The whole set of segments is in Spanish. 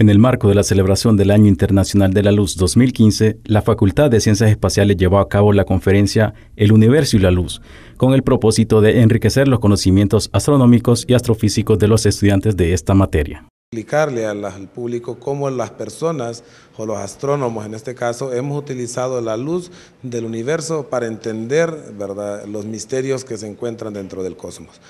En el marco de la celebración del Año Internacional de la Luz 2015, la Facultad de Ciencias Espaciales llevó a cabo la conferencia El Universo y la Luz, con el propósito de enriquecer los conocimientos astronómicos y astrofísicos de los estudiantes de esta materia explicarle al, público cómo las personas o los astrónomos en este caso hemos utilizado la luz del universo para entender los misterios que se encuentran dentro del cosmos.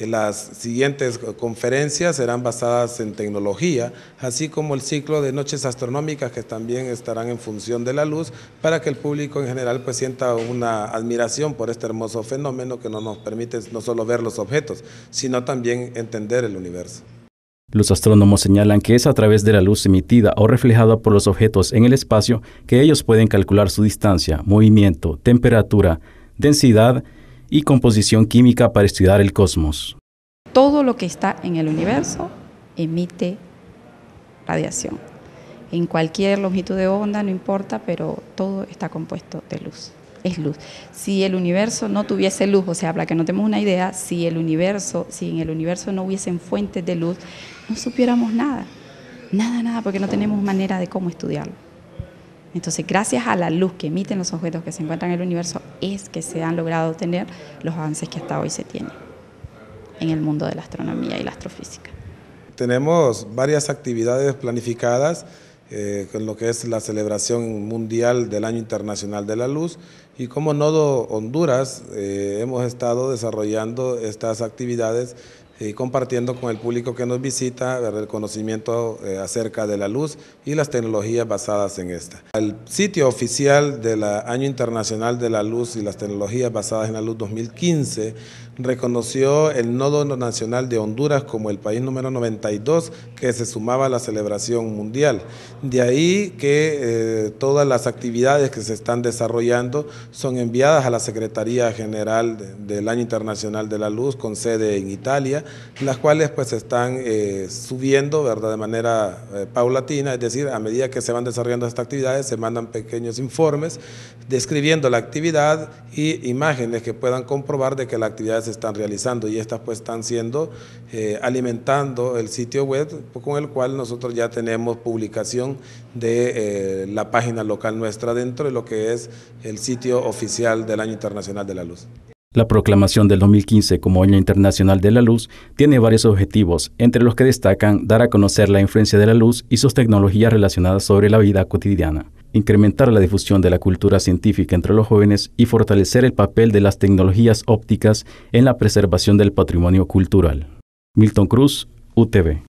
Las siguientes conferencias serán basadas en tecnología, así como el ciclo de noches astronómicas que también estarán en función de la luz para que el público en general pues sienta una admiración por este hermoso fenómeno que no nos permite no solo ver los objetos, sino también entender el universo. Los astrónomos señalan que es a través de la luz emitida o reflejada por los objetos en el espacio que ellos pueden calcular su distancia, movimiento, temperatura, densidad y composición química para estudiar el cosmos. Todo lo que está en el universo emite radiación. En cualquier longitud de onda, no importa, pero todo está compuesto de luz es luz. Si el universo no tuviese luz, o sea, para que no tengamos una idea, si el universo, si en el universo no hubiesen fuentes de luz, no supiéramos nada, nada, nada, porque no tenemos manera de cómo estudiarlo. Entonces, gracias a la luz que emiten los objetos que se encuentran en el universo, es que se han logrado obtener los avances que hasta hoy se tienen en el mundo de la astronomía y la astrofísica. Tenemos varias actividades planificadas eh, con lo que es la celebración mundial del Año Internacional de la Luz. Y como Nodo Honduras eh, hemos estado desarrollando estas actividades y compartiendo con el público que nos visita el conocimiento eh, acerca de la luz y las tecnologías basadas en esta. El sitio oficial del Año Internacional de la Luz y las Tecnologías Basadas en la Luz 2015 reconoció el Nodo Nacional de Honduras como el país número 92 que se sumaba a la celebración mundial. De ahí que eh, todas las actividades que se están desarrollando son enviadas a la Secretaría General del Año Internacional de la Luz con sede en Italia las cuales pues están eh, subiendo de manera eh, paulatina, es decir, a medida que se van desarrollando estas actividades se mandan pequeños informes describiendo la actividad y imágenes que puedan comprobar de que las actividades se están realizando y estas pues están siendo eh, alimentando el sitio web con el cual nosotros ya tenemos publicación de la página local nuestra dentro de lo que es el sitio oficial del Año Internacional de la Luz. La proclamación del 2015 como Año Internacional de la Luz tiene varios objetivos, entre los que destacan dar a conocer la influencia de la luz y sus tecnologías relacionadas sobre la vida cotidiana, incrementar la difusión de la cultura científica entre los jóvenes y fortalecer el papel de las tecnologías ópticas en la preservación del patrimonio cultural. Milton Cruz, UTV.